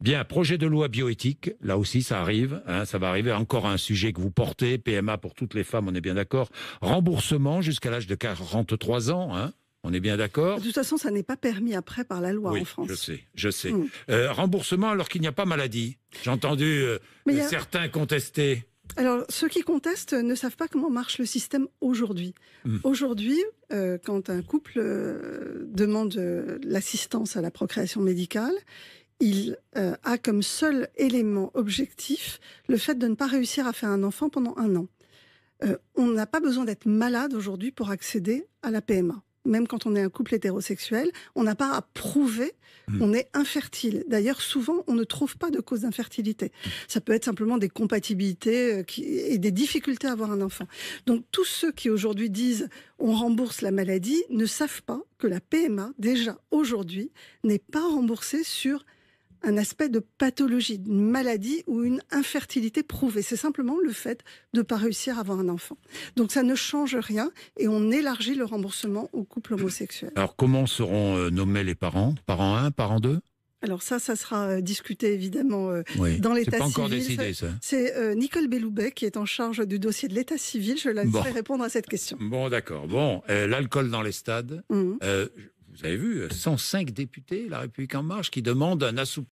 Bien, projet de loi bioéthique, là aussi ça arrive, hein, ça va arriver, encore un sujet que vous portez, PMA pour toutes les femmes, on est bien d'accord, remboursement jusqu'à l'âge de 43 ans, hein, on est bien d'accord De toute façon, ça n'est pas permis après par la loi en France. Je sais, je sais. Hmm. Euh, remboursement alors qu'il n'y a pas maladie. J'ai entendu euh, certains contester. Alors, ceux qui contestent ne savent pas comment marche le système aujourd'hui. Hmm. Aujourd'hui, euh, quand un couple demande l'assistance à la procréation médicale, il euh, a comme seul élément objectif le fait de ne pas réussir à faire un enfant pendant un an. Euh, on n'a pas besoin d'être malade aujourd'hui pour accéder à la PMA. Même quand on est un couple hétérosexuel, on n'a pas à prouver mmh. qu'on est infertile. D'ailleurs, souvent, on ne trouve pas de cause d'infertilité. Ça peut être simplement des compatibilités euh, et des difficultés à avoir un enfant. Donc, tous ceux qui aujourd'hui disent on rembourse la maladie ne savent pas que la PMA, déjà aujourd'hui, n'est pas remboursée sur un aspect de pathologie, d'une maladie ou une infertilité prouvée. C'est simplement le fait de ne pas réussir à avoir un enfant. Donc ça ne change rien et on élargit le remboursement aux couples homosexuels. Alors comment seront euh, nommés les parents Parents 1, parents 2 alors ça, ça sera euh, discuté évidemment euh, dans l'état civil. C'est Nicole Belloubet qui est en charge du dossier de l'état civil. Je la répondre à cette question. Bon, d'accord. Bon, l'alcool dans les stades. Mmh. vous avez vu, 105 députés, La République en marche, qui demandent un assouplissement